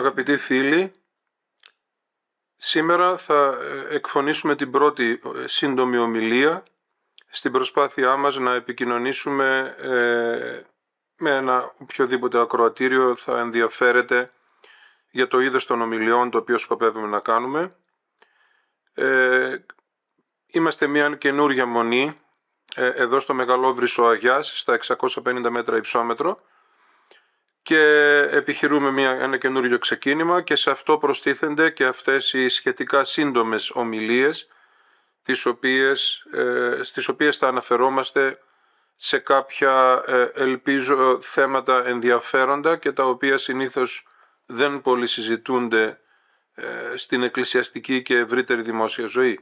αγαπητοί φίλοι, σήμερα θα ε, εκφωνήσουμε την πρώτη ε, σύντομη ομιλία στην προσπάθειά μας να επικοινωνήσουμε ε, με ένα οποιοδήποτε ακροατήριο θα ενδιαφέρεται για το είδος των ομιλιών το οποίο σκοπεύουμε να κάνουμε. Ε, είμαστε μια καινούργια μονή εδώ στο Μεγαλόβρυσο Αγιάς, στα 650 μέτρα υψόμετρο, και επιχειρούμε μια, ένα καινούριο ξεκίνημα και σε αυτό προστίθενται και αυτές οι σχετικά σύντομες ομιλίες τις οποίες, ε, στις οποίες θα αναφερόμαστε σε κάποια ε, ελπίζω θέματα ενδιαφέροντα και τα οποία συνήθως δεν πολύ συζητούνται ε, στην εκκλησιαστική και ευρύτερη δημόσια ζωή.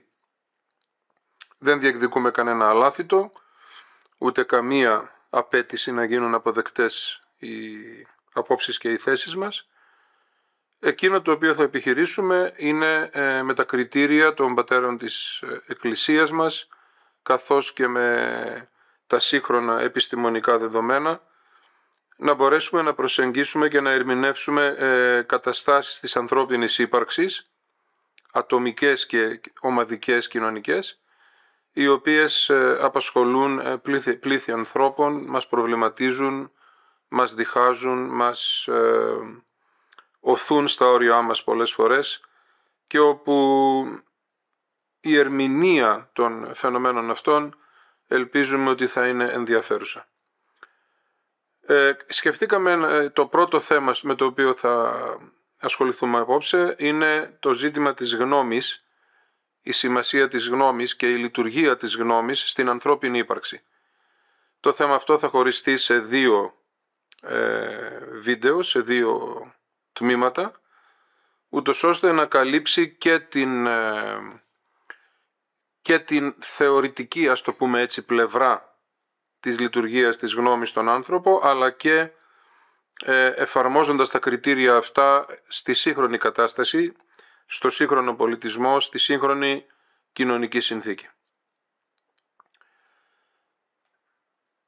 Δεν διεκδικούμε κανένα αλάθητο, ούτε καμία απέτηση να γίνουν αποδεκτές οι απόψεις και οι θέσεις μας. Εκείνο το οποίο θα επιχειρήσουμε είναι ε, με τα κριτήρια των πατέρων της ε, Εκκλησίας μας, καθώς και με τα σύγχρονα επιστημονικά δεδομένα, να μπορέσουμε να προσεγγίσουμε και να ερμηνεύσουμε ε, καταστάσεις της ανθρώπινης ύπαρξης, ατομικές και ομαδικές κοινωνικές, οι οποίες απασχολούν πλήθη, ανθρώπων, μας προβληματίζουν, μας διχάζουν, μας ε, οθούν στα όρια μας πολλές φορές και όπου η ερμηνεία των φαινομένων αυτών ελπίζουμε ότι θα είναι ενδιαφέρουσα. Ε, σκεφτήκαμε ε, το πρώτο θέμα με το οποίο θα ασχοληθούμε απόψε είναι το ζήτημα της γνώμης, η σημασία της γνώμης και η λειτουργία της γνώμης στην ανθρώπινη ύπαρξη. Το θέμα αυτό θα χωριστεί σε δύο ε, βίντεο σε δύο τμήματα ούτως ώστε να καλύψει και την, ε, και την θεωρητική ας το πούμε έτσι πλευρά της λειτουργίας της γνώμης στον άνθρωπο αλλά και ε, εφαρμόζοντας τα κριτήρια αυτά στη σύγχρονη κατάσταση, στο σύγχρονο πολιτισμό, στη σύγχρονη κοινωνική συνθήκη.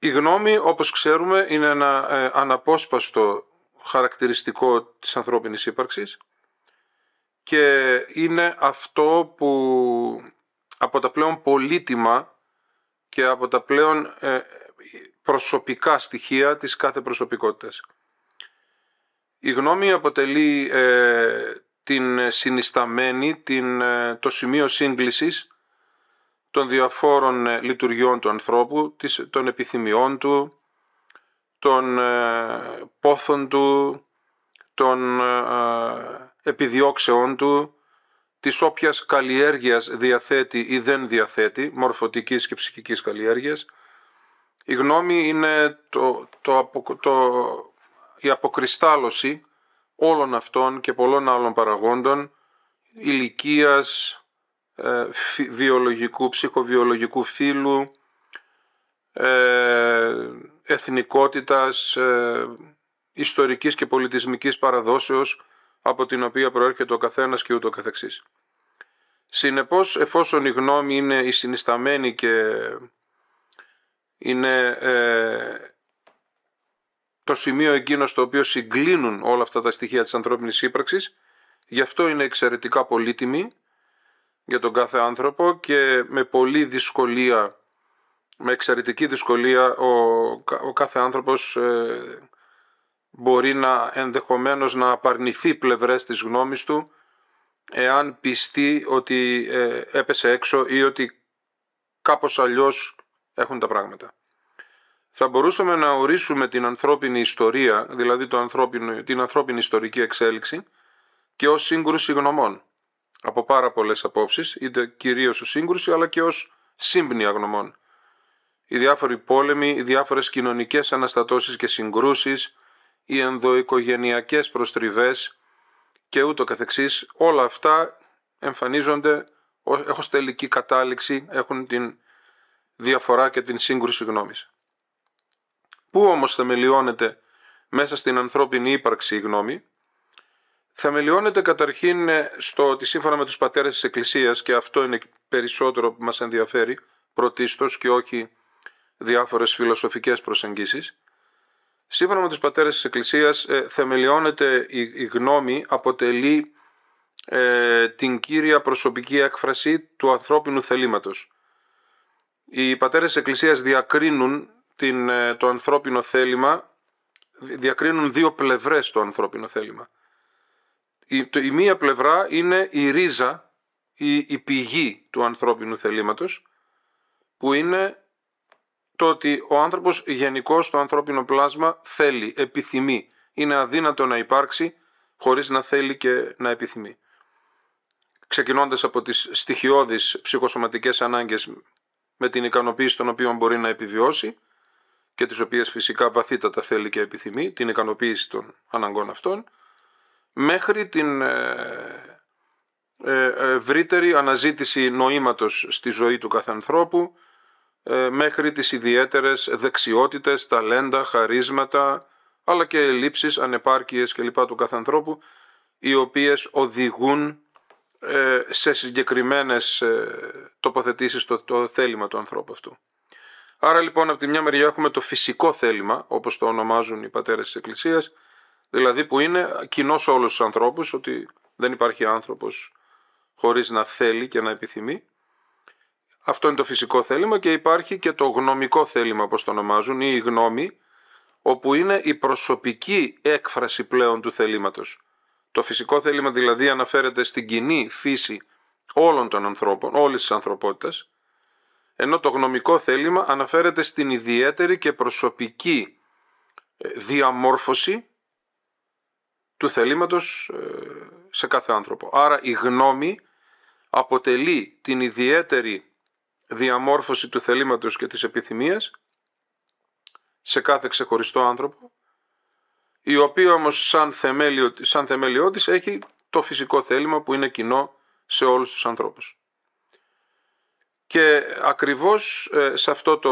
Η γνώμη, όπως ξέρουμε, είναι ένα ε, αναπόσπαστο χαρακτηριστικό της ανθρώπινης ύπαρξης και είναι αυτό που από τα πλέον πολύτιμα και από τα πλέον ε, προσωπικά στοιχεία της κάθε προσωπικότητας. Η γνώμη αποτελεί ε, την συνισταμένη, την, το σημείο σύγκλησης των διαφόρων ε, λειτουργιών του ανθρώπου, των επιθυμιών του, των ε, πόθων του, των ε, επιδιώξεών του, της όποιας καλλιέργειας διαθέτει ή δεν διαθέτει, μορφωτικής και ψυχικής καλλιέργειας. Η γνώμη είναι το, το, η αποκριστάλλωση όλων αυτών και πολλών άλλων παραγόντων, ηλικίας, ε, βιολογικού, ψυχοβιολογικού φύλου, ε, εθνικότητας, ε, ιστορικής και πολιτισμικής παραδόσεως από την οποία προέρχεται ο καθένας και ούτω καθεξής. Συνεπώς, εφόσον η γνώμη είναι η συνισταμένη και είναι ε, το σημείο εκείνος στο οποίο συγκλίνουν όλα αυτά τα στοιχεία της ανθρώπινης ύπαρξης, γι' αυτό είναι εξαιρετικά πολύτιμη για τον κάθε άνθρωπο και με πολύ δυσκολία, με εξαιρετική δυσκολία ο, ο κάθε άνθρωπος ε, μπορεί να ενδεχομένως να απαρνηθεί πλευρές της γνώμης του εάν πιστεί ότι ε, έπεσε έξω ή ότι κάπως αλλιώς έχουν τα πράγματα. Θα μπορούσαμε να ορίσουμε την ανθρώπινη ιστορία, δηλαδή το ανθρώπινο, την ανθρώπινη ιστορική εξέλιξη και ως σύγκρουση γνωμών από πάρα πολλές απόψεις, είτε κυρίως ως σύγκρουση αλλά και ως σύμπνη γνωμών. Οι διάφοροι πόλεμοι, οι διάφορες κοινωνικές αναστατώσεις και συγκρούσεις, οι ενδοοικογενειακές προστριβές και ούτω καθεξής, όλα αυτά εμφανίζονται έχω τελική κατάληξη, έχουν την διαφορά και την σύγκρουση γνώμης. Πού όμως θεμελιώνεται μέσα στην ανθρώπινη ύπαρξη η γνώμη, θεμελιώνεται καταρχήν ε, στο ότι σύμφωνα με τους πατέρες της Εκκλησίας και αυτό είναι περισσότερο που μας ενδιαφέρει πρωτίστως και όχι διάφορες φιλοσοφικές προσεγγίσεις σύμφωνα με τους πατέρες της Εκκλησίας ε, θεμελιώνεται η, γνώμη αποτελεί ε, την κύρια προσωπική έκφραση του ανθρώπινου θελήματος. Οι πατέρες της Εκκλησίας διακρίνουν την, το ανθρώπινο θέλημα διακρίνουν δύο πλευρές το ανθρώπινο θέλημα η, το, μία πλευρά είναι η ρίζα, η, η πηγή του ανθρώπινου θελήματος, που είναι το ότι ο άνθρωπος γενικώς το ανθρώπινο πλάσμα θέλει, επιθυμεί. Είναι αδύνατο να υπάρξει χωρίς να θέλει και να επιθυμεί. Ξεκινώντας από τις στοιχειώδεις ψυχοσωματικές ανάγκες με την ικανοποίηση των οποίων μπορεί να επιβιώσει και τις οποίες φυσικά βαθύτατα θέλει και επιθυμεί, την ικανοποίηση των αναγκών αυτών, μέχρι την ε, ε, ε, ευρύτερη αναζήτηση νοήματος στη ζωή του κάθε ανθρώπου μέχρι τις ιδιαίτερες δεξιότητες, ταλέντα, χαρίσματα αλλά και ελλείψεις, ανεπάρκειες κλπ. του κάθε ανθρώπου οι οποίες οδηγούν σε συγκεκριμένες τοποθετήσεις το, το θέλημα του ανθρώπου αυτού. Άρα λοιπόν από τη μια μεριά έχουμε το φυσικό θέλημα όπως το ονομάζουν οι πατέρες της Εκκλησίας Δηλαδή που είναι κοινό σε όλους τους ανθρώπους ότι δεν υπάρχει άνθρωπος χωρίς να θέλει και να επιθυμεί. Αυτό είναι το φυσικό θέλημα και υπάρχει και το γνωμικό θέλημα όπως το ονομάζουν ή η γνώμη όπου είναι η προσωπική έκφραση πλέον του θελήματος. Το φυσικό θέλημα δηλαδή αναφέρεται στην κοινή φύση όλων των ανθρώπων, όλης της ανθρωπότητας, ενώ το γνωμικό θέλημα αναφέρεται στην ιδιαίτερη και προσωπική ε, διαμόρφωση του θελήματος ε, σε κάθε άνθρωπο. Άρα η γνώμη αποτελεί την ιδιαίτερη διαμόρφωση του θελήματος και της επιθυμίας σε κάθε ξεχωριστό άνθρωπο, η οποία όμως σαν θεμέλιο, σαν της έχει το φυσικό θέλημα που είναι κοινό σε όλους τους ανθρώπους. Και ακριβώς ε, σε αυτό το...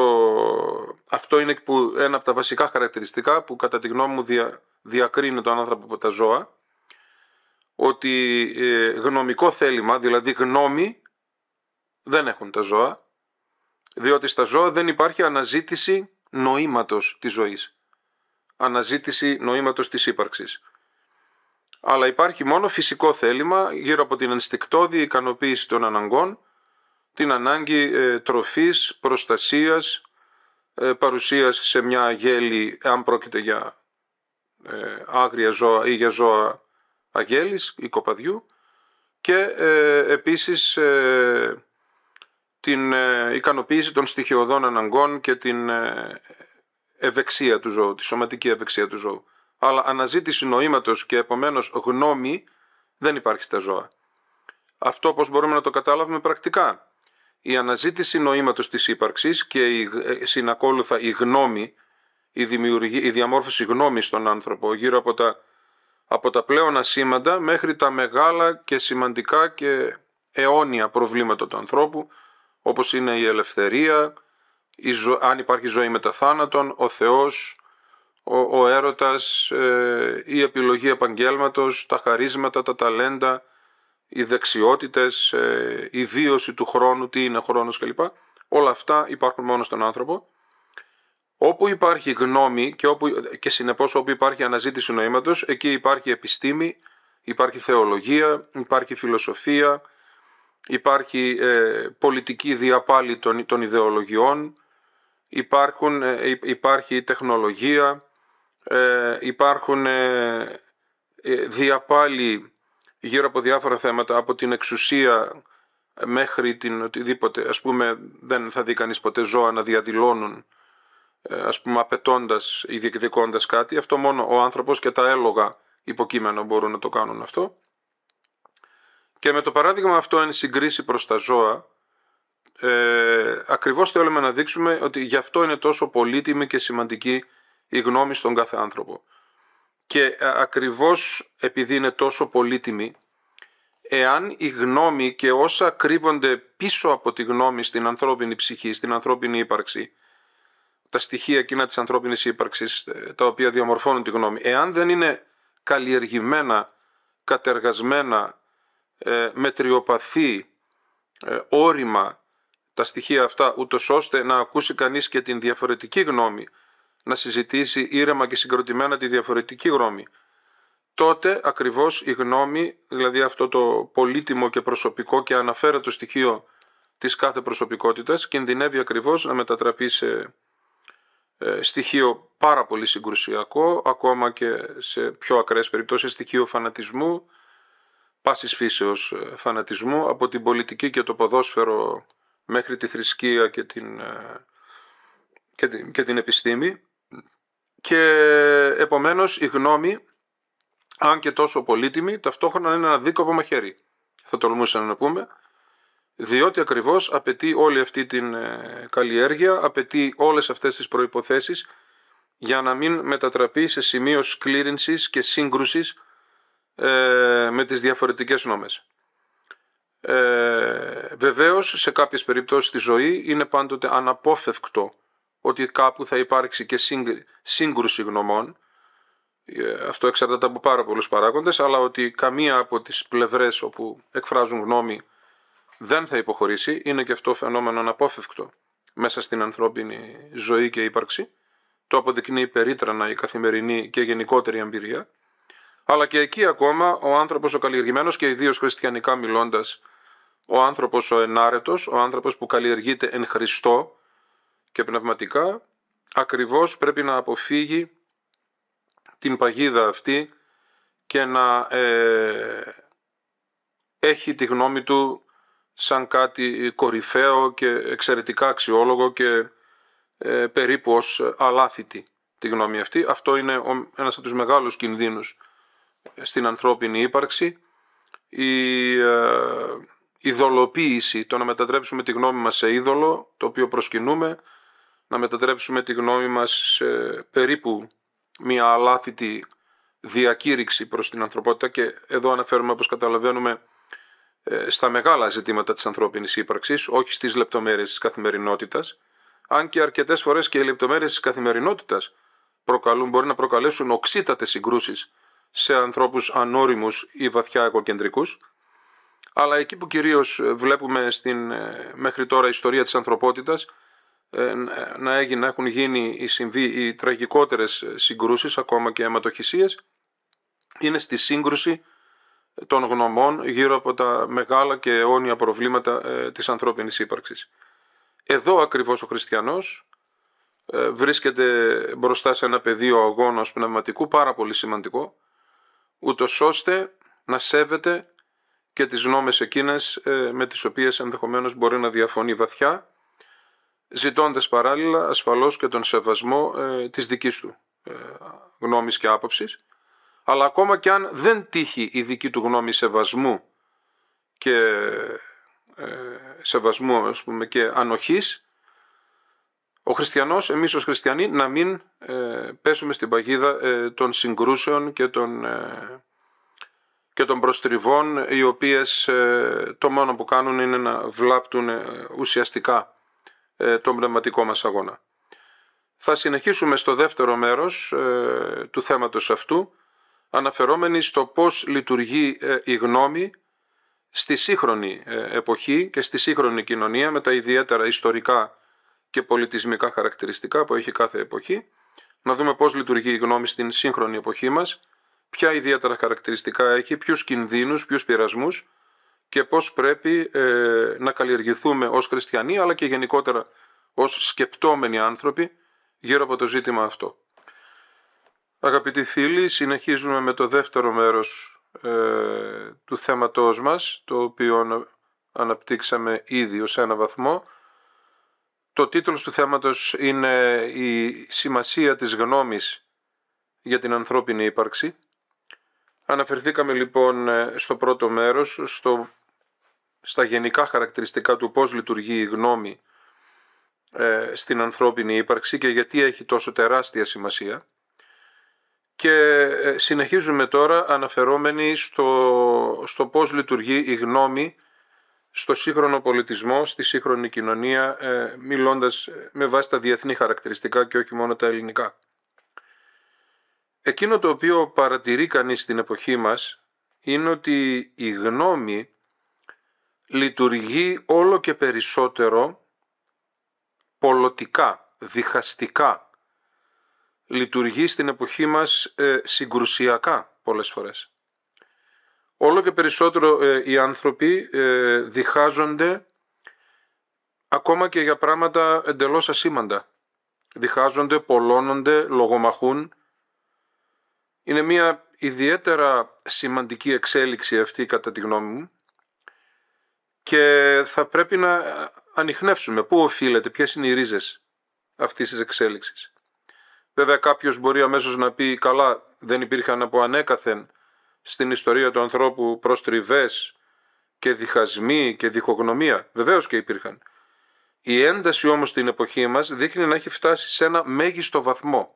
Αυτό είναι που ένα από τα βασικά χαρακτηριστικά που κατά τη γνώμη μου δια, διακρίνει τον άνθρωπο από τα ζώα ότι ε, γνωμικό θέλημα, δηλαδή γνώμη, δεν έχουν τα ζώα διότι στα ζώα δεν υπάρχει αναζήτηση νοήματος της ζωής. Αναζήτηση νοήματος της ύπαρξης. Αλλά υπάρχει μόνο φυσικό θέλημα γύρω από την ενστικτόδη ικανοποίηση των αναγκών την ανάγκη ε, τροφής, προστασίας, ε, παρουσίας σε μια γέλη, αν πρόκειται για ε, άγρια ζώα ή για ζώα αγέλης ή κοπαδιού και επίσης την ικανοποίηση των στοιχειωδών αναγκών και την ευεξία του ζώου, τη σωματική ευεξία του ζώου. Αλλά αναζήτηση νοήματος και επομένως γνώμη δεν υπάρχει στα ζώα. Αυτό πώς μπορούμε να το κατάλαβουμε πρακτικά η αναζήτηση νοήματος της ύπαρξης και η, ε, συνακόλουθα η γνώμη, η, δημιουργή, η διαμόρφωση γνώμης στον άνθρωπο γύρω από τα, από τα πλέον ασήμαντα μέχρι τα μεγάλα και σημαντικά και αιώνια προβλήματα του ανθρώπου όπως είναι η ελευθερία, η αν υπάρχει ζωή μετά θάνατον, ο Θεός, ο, έρωτας, ε, η επιλογή επαγγέλματος, τα χαρίσματα, τα ταλέντα, οι δεξιότητες, ε, η βίωση του χρόνου, τι είναι χρόνος κλπ. Όλα αυτά υπάρχουν μόνο στον άνθρωπο. Όπου υπάρχει γνώμη και, όπου, και συνεπώς όπου υπάρχει αναζήτηση νοήματος, εκεί υπάρχει επιστήμη, υπάρχει θεολογία, υπάρχει φιλοσοφία, υπάρχει ε, πολιτική διαπάλη των, των ιδεολογιών, υπάρχουν, ε, υπάρχει τεχνολογία, υπάρχουν διαπάλη γύρω από διάφορα θέματα, από την εξουσία μέχρι την οτιδήποτε. Ας πούμε δεν θα δει κανείς ποτέ ζώα να διαδηλώνουν ε, ας πούμε απαιτώντας ή διεκδικώντας κάτι. Αυτό μόνο ο άνθρωπος και τα έλογα υποκείμενα μπορούν να το κάνουν αυτό. Και με το παράδειγμα αυτό εν συγκρίση προς τα ζώα, ε, ακριβώς θέλουμε να δείξουμε ότι γι' αυτό είναι τόσο πολύτιμη και σημαντική η γνώμη στον κάθε άνθρωπο και ε, ακριβώς επειδή είναι τόσο πολύτιμη, εάν η γνώμη και όσα κρύβονται πίσω από τη γνώμη στην ανθρώπινη ψυχή, στην ανθρώπινη ύπαρξη, τα στοιχεία εκείνα της ανθρώπινης ύπαρξης, ε, τα οποία διαμορφώνουν τη γνώμη, εάν δεν είναι καλλιεργημένα, κατεργασμένα, ε, μετριοπαθή, όρημα τα στοιχεία αυτά, ούτως ώστε να ακούσει κανείς και την διαφορετική γνώμη, να συζητήσει ήρεμα και συγκροτημένα τη διαφορετική γνώμη. Τότε ακριβώς η γνώμη, δηλαδή αυτό το πολύτιμο και προσωπικό και αναφέρετο στοιχείο της κάθε προσωπικότητας, κινδυνεύει ακριβώς να μετατραπεί σε ε, στοιχείο πάρα πολύ συγκρουσιακό, ακόμα και σε πιο ακραίες περιπτώσεις στοιχείο φανατισμού, πάσης φύσεως ε, φανατισμού, από την πολιτική και το ποδόσφαιρο μέχρι τη θρησκεία και την, ε, και την, και την επιστήμη και επομένως η γνώμη, αν και τόσο πολύτιμη, ταυτόχρονα είναι ένα δίκοπο μαχαίρι, θα τολμούσαμε να πούμε, διότι ακριβώς απαιτεί όλη αυτή την ε, καλλιέργεια, απαιτεί όλες αυτές τις προϋποθέσεις για να μην μετατραπεί σε σημείο σκλήρινσης και σύγκρουσης ε, με τις διαφορετικές νόμες. Ε, βεβαίως, σε κάποιες περιπτώσεις στη ζωή είναι πάντοτε αναπόφευκτο ότι κάπου θα υπάρξει και σύγκρουση γνωμών. Ε, αυτό εξαρτάται από πάρα πολλούς παράγοντες, αλλά ότι καμία από τις πλευρές όπου εκφράζουν γνώμη δεν θα υποχωρήσει, είναι και αυτό φαινόμενο αναπόφευκτο μέσα στην ανθρώπινη ζωή και ύπαρξη. Το αποδεικνύει περίτρανα η καθημερινή και γενικότερη εμπειρία. Αλλά και εκεί ακόμα ο άνθρωπος ο καλλιεργημένος και ιδίως χριστιανικά μιλώντας, ο άνθρωπος ο ενάρετος, ο άνθρωπος που καλλιεργείται εν Χριστώ, και πνευματικά ακριβώς πρέπει να αποφύγει την παγίδα αυτή και να ε, έχει τη γνώμη του σαν κάτι κορυφαίο και εξαιρετικά αξιόλογο και ε, περίπου ως αλάθητη τη γνώμη αυτή. Αυτό είναι ο, ένας από τους μεγάλους κινδύνους στην ανθρώπινη ύπαρξη. Η, ε, το να μετατρέψουμε τη γνώμη μας σε είδωλο, το οποίο προσκυνούμε, να μετατρέψουμε τη γνώμη μας σε περίπου μια αλάθητη διακήρυξη προς την ανθρωπότητα και εδώ αναφέρουμε όπως καταλαβαίνουμε ε, στα μεγάλα ζητήματα της ανθρώπινης ύπαρξης, όχι στις λεπτομέρειες της καθημερινότητας, αν και αρκετές φορές και οι λεπτομέρειες της καθημερινότητας προκαλούν, μπορεί να προκαλέσουν οξύτατες συγκρούσεις σε ανθρώπους ανώριμους ή βαθιά οικοκεντρικους αλλά εκεί που κυρίως βλέπουμε στην ε, μέχρι τώρα ιστορία της ανθρωπότητας ε, ε, να, έγινε, έχουν γίνει οι, συμβεί, οι τραγικότερες ε, συγκρούσεις, ακόμα και αιματοχυσίες, είναι στη σύγκρουση των γνωμών γύρω από τα μεγάλα και αιώνια προβλήματα της ανθρώπινης ύπαρξης. Εδώ ακριβώς ο χριστιανός βρίσκεται μπροστά σε ένα πεδίο αγώνας πνευματικού πάρα πολύ σημαντικό, ούτως ώστε να σέβεται και τις νόμες εκείνες με τις οποίες ενδεχομένως μπορεί να διαφωνεί βαθιά ζητώντας παράλληλα ασφαλώς και τον σεβασμό ε, της δικής του ε, γνώμης και άποψης, αλλά ακόμα και αν δεν τύχει η δική του γνώμη σεβασμού και ε, σεβασμού ας πούμε, και ανοχής, ο χριστιανός, εμείς ως χριστιανοί, να μην ε, πέσουμε στην παγίδα των συγκρούσεων και των, και των προστριβών, οι οποίες το μόνο που κάνουν είναι να βλάπτουν ουσιαστικά ε, τον πνευματικό μας αγώνα. Θα συνεχίσουμε στο δεύτερο μέρος ε, του θέματος αυτού, αναφερόμενοι στο πώς λειτουργεί ε, η γνώμη στη σύγχρονη εποχή και στη σύγχρονη κοινωνία με τα ιδιαίτερα ιστορικά και πολιτισμικά χαρακτηριστικά που έχει κάθε εποχή, να δούμε πώς λειτουργεί η γνώμη στην σύγχρονη εποχή μας, ποια ιδιαίτερα χαρακτηριστικά έχει, ποιους κινδύνους, ποιους πειρασμούς, και πώς πρέπει ε, να καλλιεργηθούμε ως χριστιανοί αλλά και γενικότερα ως σκεπτόμενοι άνθρωποι γύρω από το ζήτημα αυτό. Αγαπητοί φίλοι, συνεχίζουμε με το δεύτερο μέρος ε, του θέματός μας, το οποίο αναπτύξαμε ήδη ως ένα βαθμό. Το τίτλος του θέματος είναι «Η σημασία της γνώμης για την ανθρώπινη ύπαρξη». Αναφερθήκαμε λοιπόν ε, στο πρώτο μέρος, στο στα γενικά χαρακτηριστικά του πώς λειτουργεί η γνώμη ε, στην ανθρώπινη ύπαρξη και γιατί έχει τόσο τεράστια σημασία. Και ε, συνεχίζουμε τώρα αναφερόμενοι στο, στο πώς λειτουργεί η γνώμη στο σύγχρονο πολιτισμό, στη σύγχρονη κοινωνία, ε, μιλώντας με βάση τα διεθνή χαρακτηριστικά και όχι μόνο τα ελληνικά. Εκείνο το οποίο παρατηρεί κανείς στην εποχή μας είναι ότι η γνώμη λειτουργεί όλο και περισσότερο πολιτικά, διχαστικά. Λειτουργεί στην εποχή μας ε, συγκρουσιακά πολλές φορές. Όλο και περισσότερο ε, οι άνθρωποι ε, διχάζονται ακόμα και για πράγματα εντελώς ασήμαντα. Διχάζονται, πολλώνονται, λογομαχούν. Είναι μια ιδιαίτερα σημαντική εξέλιξη αυτή κατά τη γνώμη μου και θα πρέπει να ανοιχνεύσουμε πού οφείλεται, ποιες είναι οι ρίζες αυτής της εξέλιξης. Βέβαια κάποιος μπορεί αμέσως να πει καλά δεν υπήρχαν από ανέκαθεν στην ιστορία του ανθρώπου προστριβές και διχασμοί και διχογνωμία. Βεβαίως και υπήρχαν. Η ένταση όμως στην εποχή μας δείχνει να έχει φτάσει σε ένα μέγιστο βαθμό.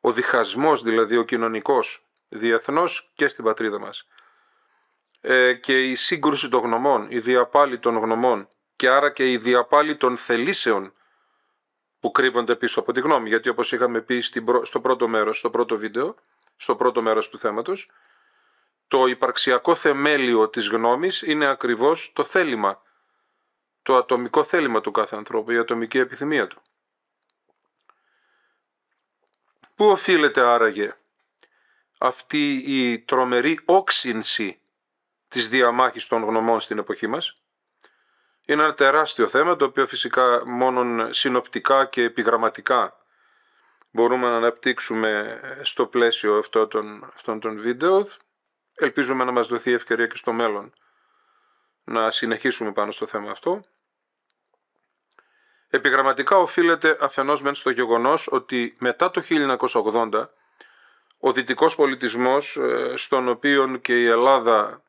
Ο διχασμός δηλαδή ο κοινωνικός διεθνώς και στην πατρίδα μας. Ε, και η σύγκρουση των γνωμών, η διαπάλη των γνωμών και άρα και η διαπάλη των θελήσεων που κρύβονται πίσω από τη γνώμη. Γιατί όπως είχαμε πει στο πρώτο μέρος, στο πρώτο βίντεο, στο πρώτο μέρος του θέματος, το υπαρξιακό θεμέλιο της γνώμης είναι ακριβώς το θέλημα, το ατομικό θέλημα του κάθε ανθρώπου, η ατομική επιθυμία του. Πού οφείλεται άραγε αυτή η τρομερή όξυνση της διαμάχης των γνωμών στην εποχή μας. Είναι ένα τεράστιο θέμα το οποίο φυσικά μόνο συνοπτικά και επιγραμματικά μπορούμε να αναπτύξουμε στο πλαίσιο των, αυτών των βίντεο. Ελπίζουμε να μας δοθεί ευκαιρία και στο μέλλον να συνεχίσουμε πάνω στο θέμα αυτό. Επιγραμματικά οφείλεται αφενός μεν στο γεγονός ότι μετά το 1980 ο δυτικός πολιτισμός ε, στον οποίο και η Ελλάδα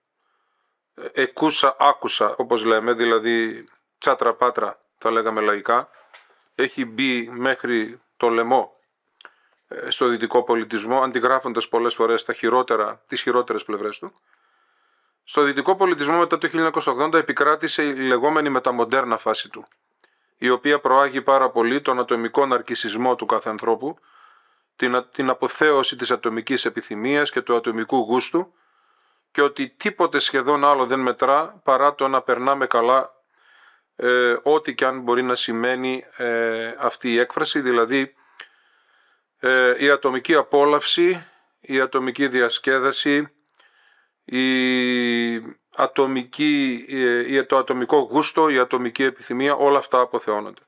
εκούσα, άκουσα όπως λέμε, δηλαδή τσάτρα πάτρα θα λέγαμε λαϊκά, έχει μπει μέχρι το λαιμό ε, στο δυτικό πολιτισμό, αντιγράφοντας πολλές φορές τα χειρότερα, τις χειρότερες πλευρές του. Στο δυτικό πολιτισμό μετά το 1980 επικράτησε η λεγόμενη μεταμοντέρνα φάση του, η οποία προάγει πάρα πολύ τον ατομικό ναρκισισμό του κάθε ανθρώπου, την, την αποθέωση της ατομικής επιθυμίας και του ατομικού γούστου, και ότι τίποτε σχεδόν άλλο δεν μετρά παρά το να περνάμε καλά ε, ό,τι και αν μπορεί να σημαίνει ε, αυτή η έκφραση, δηλαδή ε, η ατομική απόλαυση, η ατομική διασκέδαση, η ατομική, το ατομικό γούστο, η ατομική επιθυμία, όλα αυτά αποθεώνονται.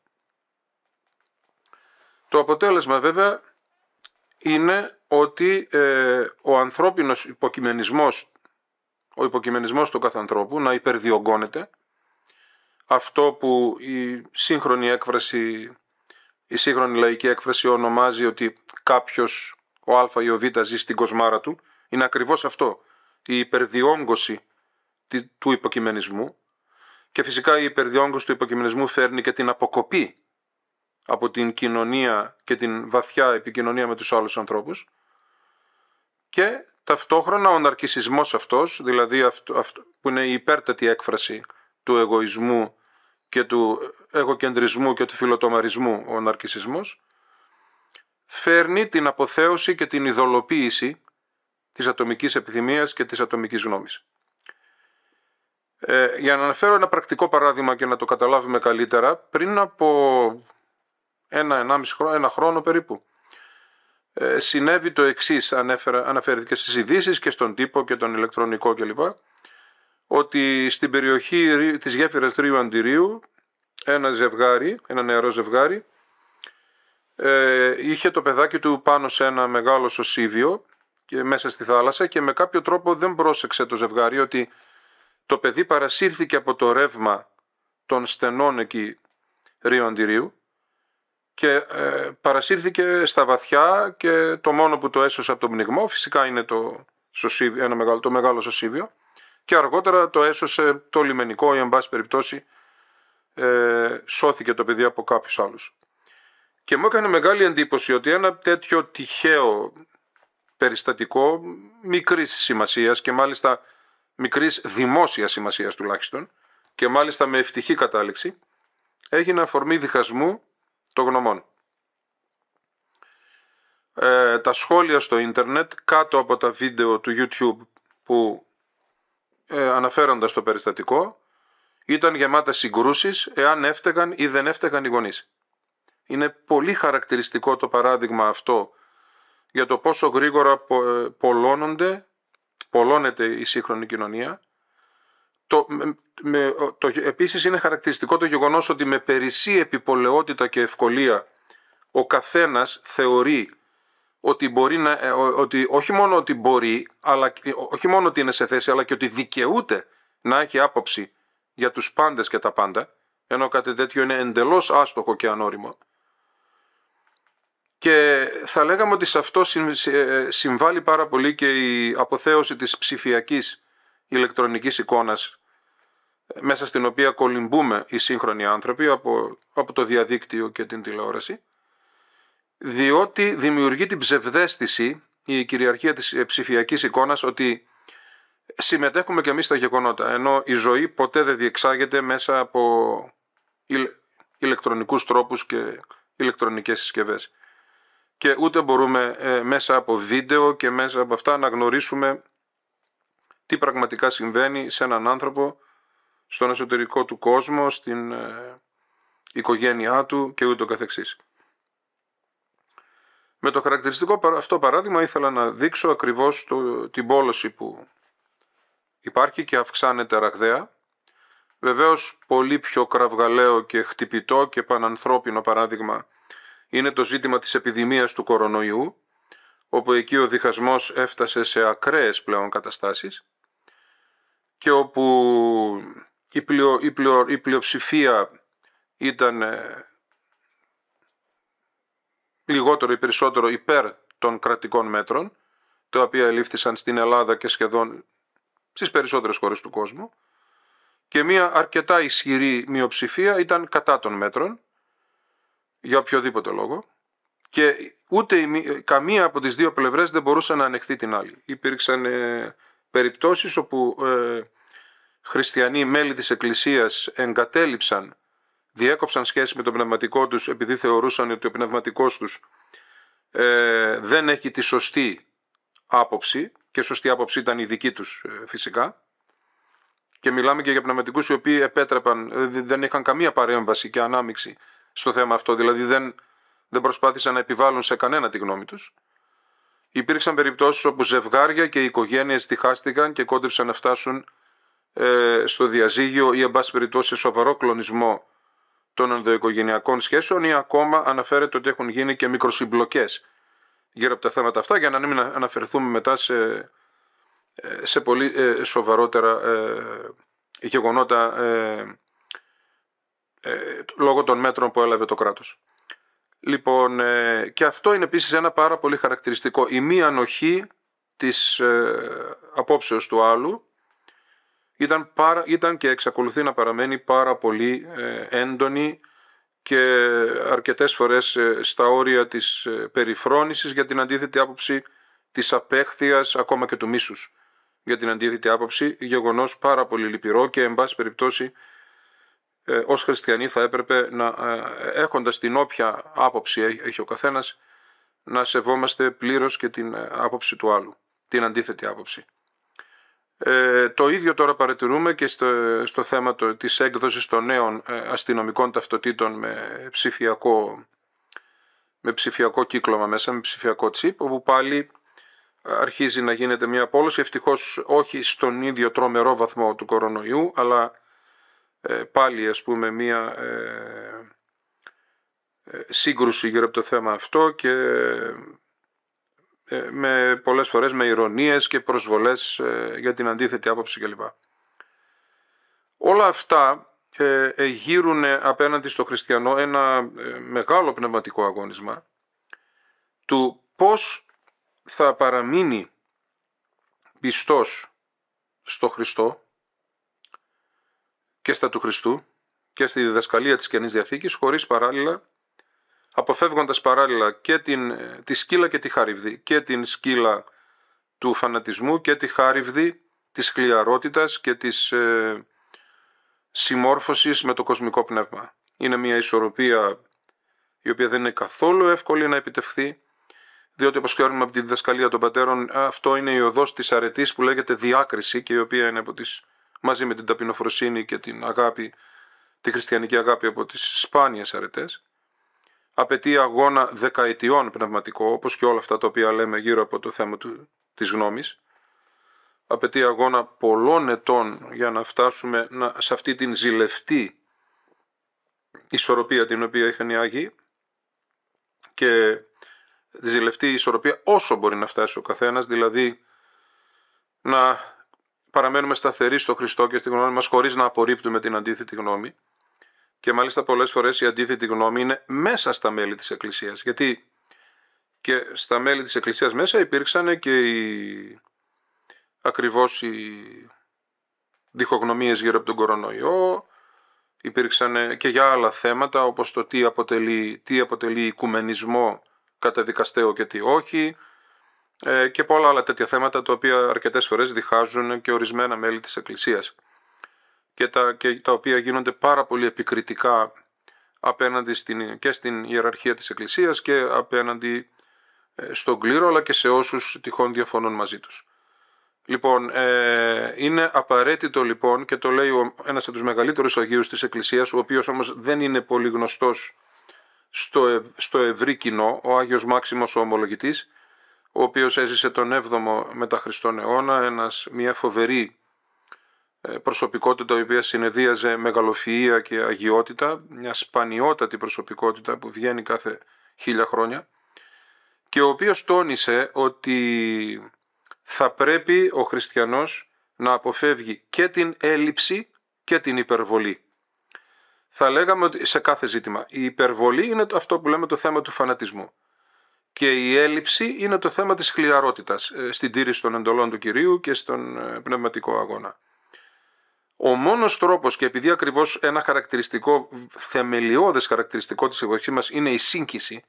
Το αποτέλεσμα βέβαια είναι ότι ο ανθρώπινος υποκειμενισμός ο υποκειμενισμός του κάθε ανθρώπου να υπερδιωγγώνεται. Αυτό που η σύγχρονη έκφραση, η σύγχρονη λαϊκή έκφραση ονομάζει ότι κάποιος, ο α ή ο β ζει στην κοσμάρα του, είναι ακριβώς αυτό, η υπερδιόγκωση του υποκειμενισμού και φυσικά η υπερδιόγκωση του υποκειμενισμού φέρνει και την αποκοπή από την κοινωνία και την βαθιά επικοινωνία με τους άλλους ανθρώπους και Ταυτόχρονα ο ναρκισισμός αυτός, δηλαδή αυτό, που είναι η υπέρτατη έκφραση του εγωισμού και του εγωκεντρισμού και του φιλοτομαρισμού ο ναρκισισμός, φέρνει την αποθέωση και την ειδωλοποίηση της ατομικής επιθυμίας και της ατομικής γνώμης. Ε, για να αναφέρω ένα πρακτικό παράδειγμα και να το καταλάβουμε καλύτερα, πριν από ένα χρόνο περίπου, ε, συνέβη το εξής, αναφέρθηκες στις ειδήσεις και στον τύπο και τον ηλεκτρονικό κλπ. Ότι στην περιοχή της γέφυρας Ρίου Αντιρίου ένα ζευγάρι, ένα νεαρό ζευγάρι, ε, είχε το παιδάκι του πάνω σε ένα μεγάλο σωσίβιο και μέσα στη θάλασσα και με κάποιο τρόπο δεν πρόσεξε το ζευγάρι ότι το παιδί παρασύρθηκε από το ρεύμα των στενών εκεί Ρίου Αντιρίου και ε, παρασύρθηκε στα βαθιά και το μόνο που το έσωσε από τον πνιγμό φυσικά είναι το, σωσίβιο, ένα μεγάλο, το μεγάλο σωσίβιο και αργότερα το έσωσε το λιμενικό ή εν πάση περιπτώσει ε, σώθηκε το παιδί από κάποιους άλλους. Και μου έκανε μεγάλη εντύπωση ότι ένα τέτοιο τυχαίο περιστατικό μικρής σημασίας και μάλιστα μικρής δημόσιας σημασίας τουλάχιστον και μάλιστα με ευτυχή κατάληξη έγινε αφορμή διχασμού των γνωμών. Ε, τα σχόλια στο ίντερνετ κάτω από τα βίντεο του YouTube που ε, αναφέρονταν στο περιστατικό ήταν γεμάτα συγκρούσεις εάν έφταιγαν ή δεν έφταιγαν οι γονείς. Είναι πολύ χαρακτηριστικό το παράδειγμα αυτό για το πόσο γρήγορα ε, πολλώνονται, πολλώνεται η σύγχρονη κοινωνία το, με, το, επίσης είναι χαρακτηριστικό το γεγονός ότι με περισσή επιπολαιότητα και ευκολία ο καθένας θεωρεί ότι μπορεί να, ε, ότι όχι μόνο ότι μπορεί, αλλά, όχι μόνο ότι είναι σε θέση, αλλά και ότι δικαιούται να έχει άποψη για τους πάντες και τα πάντα, ενώ κάτι τέτοιο είναι εντελώς άστοχο και ανώριμο. Και θα λέγαμε ότι σε αυτό ε, συμβάλλει πάρα πολύ και η αποθέωση της ψηφιακής ηλεκτρονικής εικόνας μέσα στην οποία κολυμπούμε οι σύγχρονοι άνθρωποι από, από το διαδίκτυο και την τηλεόραση, διότι δημιουργεί την ψευδέστηση η κυριαρχία της ε, ψηφιακής εικόνας ότι συμμετέχουμε και εμείς στα γεγονότα, ενώ η ζωή ποτέ δεν διεξάγεται μέσα από ηλεκτρονικούς τρόπους και ηλεκτρονικές συσκευές. Και ούτε μπορούμε ε, μέσα από βίντεο και μέσα από αυτά να γνωρίσουμε τι πραγματικά συμβαίνει σε έναν άνθρωπο στον εσωτερικό του κόσμο, στην ε, οικογένειά του και ούτω καθεξής. Με το χαρακτηριστικό αυτό παράδειγμα ήθελα να δείξω ακριβώς το, την πόλωση που υπάρχει και αυξάνεται ραγδαία. Βεβαίως πολύ πιο κραυγαλαίο και χτυπητό και πανανθρώπινο παράδειγμα είναι το ζήτημα της επιδημίας του κορονοϊού, όπου εκεί ο διχασμός έφτασε σε ακραίες πλέον καταστάσεις και όπου η, πλειοψηφία ήταν ε, λιγότερο ή περισσότερο υπέρ των κρατικών μέτρων, τα οποία ελήφθησαν στην Ελλάδα και σχεδόν στις περισσότερες χώρες του κόσμου, και μια αρκετά ισχυρή μειοψηφία ήταν κατά των μέτρων, για οποιοδήποτε λόγο, και ούτε καμία από τις δύο πλευρές δεν μπορούσε να ανεχθεί την άλλη. Υπήρξαν ε, περιπτώσεις όπου... Ε, χριστιανοί μέλη της Εκκλησίας εγκατέλειψαν, διέκοψαν σχέση με το πνευματικό τους επειδή θεωρούσαν ότι ο πνευματικός τους ε, δεν έχει τη σωστή άποψη και σωστή άποψη ήταν η δική τους ε, φυσικά και μιλάμε και για πνευματικούς οι οποίοι επέτρεπαν, ε, δεν είχαν καμία παρέμβαση και ανάμειξη στο θέμα αυτό, δηλαδή δεν, δεν προσπάθησαν να επιβάλλουν σε κανένα τη γνώμη τους. Υπήρξαν περιπτώσεις όπου ζευγάρια και οι οικογένειες διχάστηκαν και κόντεψαν να φτάσουν ε, στο διαζύγιο ή εν πάση περιπτώσει σε σοβαρό κλονισμό των ενδοοικογενειακών σχέσεων ή ακόμα αναφέρεται ότι έχουν γίνει και μικροσυμπλοκές γύρω από τα θέματα αυτά για να μην αναφερθούμε μετά σε, ε, σε πολύ ε, σοβαρότερα ε, γεγονότα ε, λόγω των μέτρων που έλαβε το κράτος. Λοιπόν, και αυτό είναι επίσης ένα πάρα πολύ χαρακτηριστικό. Η μη ανοχή της απόψεως του άλλου ήταν, πάρα, ήταν και εξακολουθεί να παραμένει πάρα πολύ ε, έντονη και αρκετές φορές ε, στα όρια της ε, περιφρόνησης για την αντίθετη άποψη της απέχθειας ακόμα και του μίσους για την αντίθετη άποψη γεγονός πάρα πολύ λυπηρό και εν πάση περιπτώσει ως χριστιανοί θα έπρεπε να έχοντας την όποια άποψη έχει ο καθένας να σεβόμαστε πλήρως και την άποψη του άλλου, την αντίθετη άποψη. Ε, το ίδιο τώρα παρατηρούμε και στο, θέμα το, της έκδοσης των νέων ε, αστυνομικών ταυτοτήτων με ψηφιακό, με ψηφιακό κύκλωμα μέσα, με ψηφιακό τσίπ, όπου πάλι αρχίζει να γίνεται μια απόλυση, ευτυχώς όχι στον ίδιο τρομερό βαθμό του κορονοϊού, αλλά ε, πάλι ας πούμε μια ε, σύγκρουση γύρω από το θέμα αυτό και ε, με πολλές φορές με ηρωνίες και προσβολές ε, για την αντίθετη άποψη κλπ. Όλα αυτά ε, γύρουν απέναντι στο χριστιανό ένα μεγάλο πνευματικό αγώνισμα του πώς θα παραμείνει πιστός στο Χριστό και στα του Χριστού και στη διδασκαλία της Καινής Διαθήκης χωρίς παράλληλα αποφεύγοντας παράλληλα και την, ε, τη σκύλα και τη χαριβδή, και την σκύλα του φανατισμού και τη χάριβδη της χλιαρότητας και της ε, συμμόρφωσης με το κοσμικό πνεύμα. Είναι μια ισορροπία η οποία δεν είναι καθόλου εύκολη να επιτευχθεί, διότι όπως ξέρουμε από τη διδασκαλία των πατέρων, αυτό είναι η οδός της αρετής που λέγεται διάκριση και η οποία είναι από τις, μαζί με την ταπεινοφροσύνη και την αγάπη, τη χριστιανική αγάπη από τις σπάνιες αρετές απαιτεί αγώνα δεκαετιών πνευματικό, όπως και όλα αυτά τα οποία λέμε γύρω από το θέμα του, της γνώμης. Απαιτεί αγώνα πολλών ετών για να φτάσουμε σε αυτή την ζηλευτή ισορροπία την οποία είχαν οι Άγιοι και τη ζηλευτή ισορροπία όσο μπορεί να φτάσει ο καθένας, δηλαδή να παραμένουμε σταθεροί στο Χριστό και στη γνώμη μας χωρίς να απορρίπτουμε την αντίθετη γνώμη και μάλιστα πολλές φορές η αντίθετη γνώμη είναι μέσα στα μέλη της Εκκλησίας. Γιατί και στα μέλη της Εκκλησίας μέσα υπήρξαν και οι, ακριβώς οι διχογνωμίες γύρω από τον κορονοϊό, υπήρξαν και για άλλα θέματα όπως το τι αποτελεί, τι αποτελεί οικουμενισμό κατά δικαστέο και τι όχι ε, και πολλά άλλα τέτοια θέματα τα οποία αρκετές φορές διχάζουν και ορισμένα μέλη της Εκκλησίας και τα, και τα οποία γίνονται πάρα πολύ επικριτικά απέναντι στην, και στην ιεραρχία της Εκκλησίας και απέναντι ε, στον κλήρο αλλά και σε όσους τυχόν διαφωνούν μαζί τους. Λοιπόν, ε, είναι απαραίτητο λοιπόν και το λέει ο, ένας από τους μεγαλύτερους Αγίους της Εκκλησίας ο οποίος όμως δεν είναι πολύ γνωστός στο, στο ευρύ κοινό, ο Άγιος Μάξιμος ο Ομολογητής ο οποίος έζησε τον 7ο μετά αιώνα, ένας, μια φοβερή ε, προσωπικότητα η οποία συνεδίαζε μεγαλοφυΐα και αγιότητα, μια σπανιότατη προσωπικότητα που βγαίνει κάθε χίλια χρόνια και ο οποίος τόνισε ότι θα πρέπει ο χριστιανός να αποφεύγει και την έλλειψη και την υπερβολή. Θα λέγαμε ότι σε κάθε ζήτημα η υπερβολή είναι αυτό που λέμε το θέμα του φανατισμού και η έλλειψη είναι το θέμα της χλιαρότητας ε, στην τήρηση των εντολών του Κυρίου και στον ε, πνευματικό αγώνα. Ο μόνος τρόπος και επειδή ακριβώς ένα χαρακτηριστικό, θεμελιώδες χαρακτηριστικό της εποχής μας είναι η σύγχυση.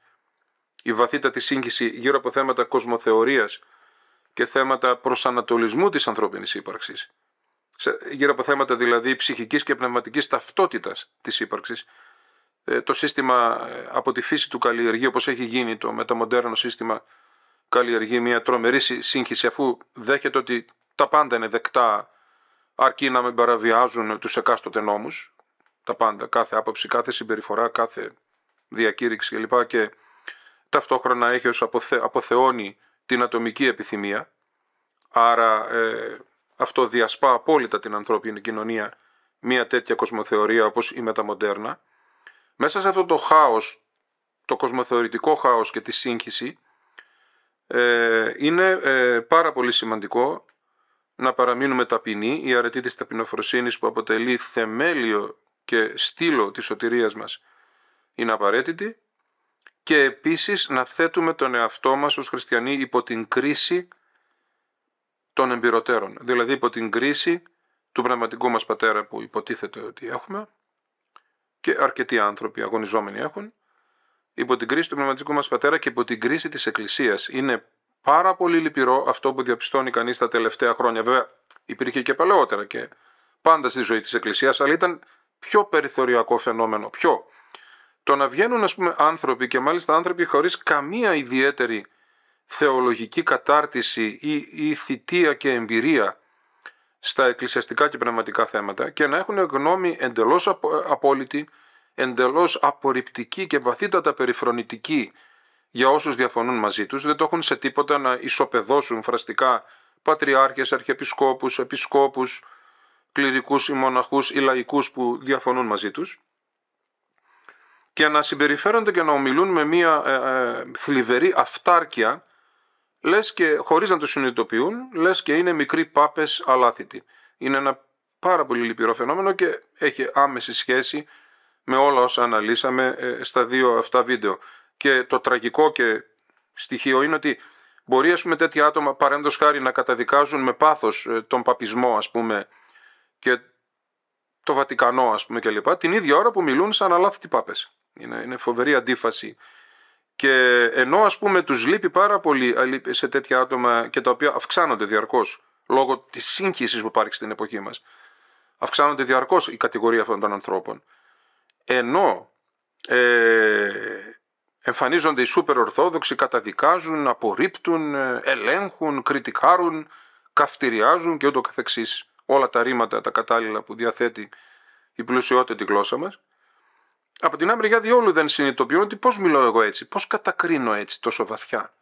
η βαθύτατη σύγχυση γύρω από θέματα κοσμοθεωρίας και θέματα προσανατολισμού της ανθρώπινης ύπαρξης, γύρω από θέματα δηλαδή ψυχικής και πνευματικής ταυτότητας της ύπαρξης, ε, το σύστημα ε, από τη φύση του καλλιεργεί όπως έχει γίνει το μεταμοντέρνο σύστημα καλλιεργεί μια τρομερή σύγχυση αφού δέχεται ότι τα πάντα είναι δεκτά αρκεί να μην παραβιάζουν τους εκάστοτε νόμους, τα πάντα, κάθε άποψη, κάθε συμπεριφορά, κάθε διακήρυξη κλπ. Και, ταυτόχρονα έχει ως αποθε... αποθεώνει την ατομική επιθυμία, άρα ε, αυτό διασπά απόλυτα την ανθρώπινη κοινωνία μια τέτοια κοσμοθεωρία όπως η μεταμοντέρνα. Μέσα σε αυτό το χάος, το κοσμοθεωρητικό χάος και τη σύγχυση, ε, είναι ε, πάρα πολύ σημαντικό να παραμείνουμε ταπεινοί, η αρετή της ταπεινοφροσύνης που αποτελεί θεμέλιο και στήλο της σωτηρίας μας είναι απαραίτητη και επίσης να θέτουμε τον εαυτό μας ως χριστιανοί υπό την κρίση των εμπειροτέρων, δηλαδή υπό την κρίση του πνευματικού μας πατέρα που υποτίθεται ότι έχουμε και αρκετοί άνθρωποι αγωνιζόμενοι έχουν, υπό την κρίση του πνευματικού μας πατέρα και υπό την κρίση της Εκκλησίας. Είναι πάρα πολύ λυπηρό αυτό που διαπιστώνει κανείς τα τελευταία χρόνια. Βέβαια, υπήρχε και παλαιότερα και πάντα στη ζωή της Εκκλησίας, αλλά ήταν πιο περιθωριακό φαινόμενο. Πιο. Το να βγαίνουν, ας πούμε, άνθρωποι και μάλιστα άνθρωποι χωρίς καμία ιδιαίτερη θεολογική κατάρτιση ή, ή θητεία και εμπειρία στα εκκλησιαστικά και πνευματικά θέματα και να έχουν γνώμη εντελώς απόλυτη, εντελώς απορριπτική και βαθύτατα περιφρονητική για όσους διαφωνούν μαζί τους, δεν το έχουν σε τίποτα να ισοπεδώσουν φραστικά πατριάρχες, αρχιεπισκόπους, επισκόπους, κληρικούς ή μοναχούς ή λαϊκούς που διαφωνούν μαζί τους και να συμπεριφέρονται και να ομιλούν με μια ε, ε, θλιβερή αυτάρκεια λες και χωρίς να το συνειδητοποιούν, λες και είναι μικροί πάπες αλάθητοι. Είναι ένα πάρα πολύ λυπηρό φαινόμενο και έχει άμεση σχέση με όλα όσα αναλύσαμε ε, στα δύο αυτά βίντεο. Και το τραγικό και στοιχείο είναι ότι μπορεί ας πούμε, τέτοια άτομα παρέντος χάρη να καταδικάζουν με πάθος ε, τον παπισμό ας πούμε και το Βατικανό ας πούμε κλπ. Την ίδια ώρα που μιλούν σαν αλάθητοι πάπες. Είναι, είναι φοβερή αντίφαση. Και ενώ ας πούμε τους λείπει πάρα πολύ σε τέτοια άτομα και τα οποία αυξάνονται διαρκώς λόγω της σύγχυσης που υπάρχει στην εποχή μας. Αυξάνονται διαρκώς η κατηγορία αυτών των ανθρώπων. Ενώ ε, Εμφανίζονται οι σούπερ ορθόδοξοι, καταδικάζουν, απορρίπτουν, ελέγχουν, κριτικάρουν, καυτηριάζουν και ούτω καθεξής. Όλα τα ρήματα τα κατάλληλα που διαθέτει η πλουσιότητα τη γλώσσα μας. Από την άμπρια διόλου δεν συνειδητοποιούν ότι πώς μιλώ εγώ έτσι, πώς κατακρίνω έτσι τόσο βαθιά.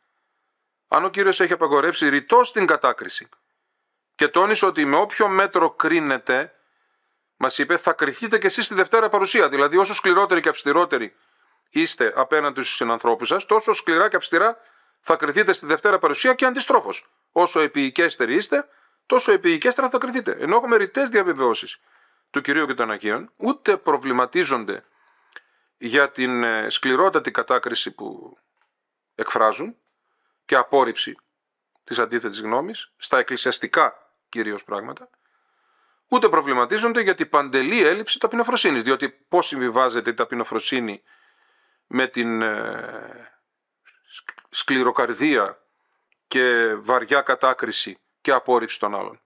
Αν ο Κύριος έχει απαγορεύσει ρητός στην κατάκριση και τόνισε ότι με όποιο μέτρο κρίνεται, μας είπε θα κριθείτε και εσείς στη Δευτέρα Παρουσία, δηλαδή όσο σκληρότερη και αυστηρότερη είστε απέναντι στους συνανθρώπους σας, τόσο σκληρά και αυστηρά θα κρυθείτε στη δευτέρα παρουσία και αντιστρόφως. Όσο επίοικέστεροι είστε, τόσο επίοικέστερα θα κρυθείτε. Ενώ έχουμε ρητές διαβεβαιώσεις του κυρίου και των Αγίων, ούτε προβληματίζονται για την ε, σκληρότατη κατάκριση που εκφράζουν και απόρριψη της αντίθετης γνώμης, στα εκκλησιαστικά κυρίως πράγματα, ούτε προβληματίζονται για την παντελή έλλειψη ταπεινοφροσύνης, διότι πώς συμβιβάζεται η ταπεινοφροσύνη με την ε, σκληροκαρδία και βαριά κατάκριση και απόρριψη των άλλων.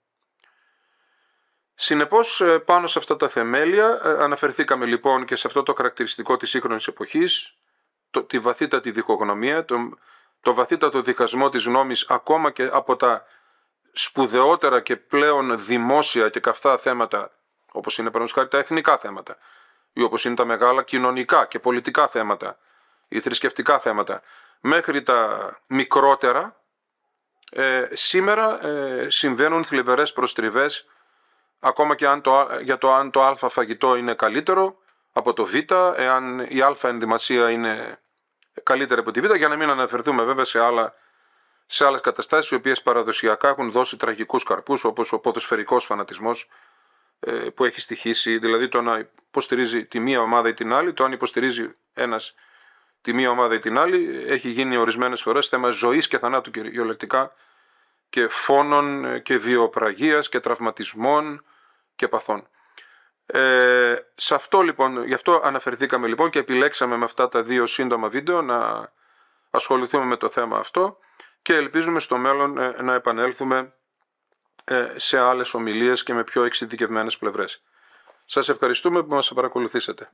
Συνεπώς, ε, πάνω σε αυτά τα θεμέλια ε, αναφερθήκαμε λοιπόν και σε αυτό το χαρακτηριστικό της σύγχρονης εποχής, το, τη βαθύτατη δικογνωμία, το, το βαθύτατο δικασμό της νόμης ακόμα και από τα σπουδαιότερα και πλέον δημόσια και καυτά θέματα, όπως είναι παραδείγματος χάρη τα εθνικά θέματα, ή όπως είναι τα μεγάλα κοινωνικά και πολιτικά θέματα ή θρησκευτικά θέματα, μέχρι τα μικρότερα, ε, σήμερα ε, συμβαίνουν θλιβερές προστριβές ακόμα και αν το, για το αν το α φαγητό είναι καλύτερο από το β, εάν η α ενδυμασία είναι καλύτερη από τη β, για να μην αναφερθούμε βέβαια σε, άλλα, σε άλλες καταστάσεις οι οποίες παραδοσιακά έχουν δώσει τραγικούς καρπούς όπως ο ποδοσφαιρικός φανατισμός ε, που έχει στοιχήσει, δηλαδή το να υποστηρίζει τη μία ομάδα ή την άλλη, το αν υποστηρίζει ένας τη μία ομάδα ή την άλλη, έχει γίνει ορισμένες φορές θέμα ζωής και θανάτου κυριολεκτικά και φόνων και βιοπραγίας και τραυματισμών και παθών. Ε, σε αυτό λοιπόν, γι' αυτό αναφερθήκαμε λοιπόν και επιλέξαμε με αυτά τα δύο σύντομα βίντεο να ασχοληθούμε με το θέμα αυτό και ελπίζουμε στο μέλλον ε, να επανέλθουμε ε, σε άλλες ομιλίες και με πιο εξειδικευμένες πλευρές. Σας ευχαριστούμε που μας παρακολουθήσατε.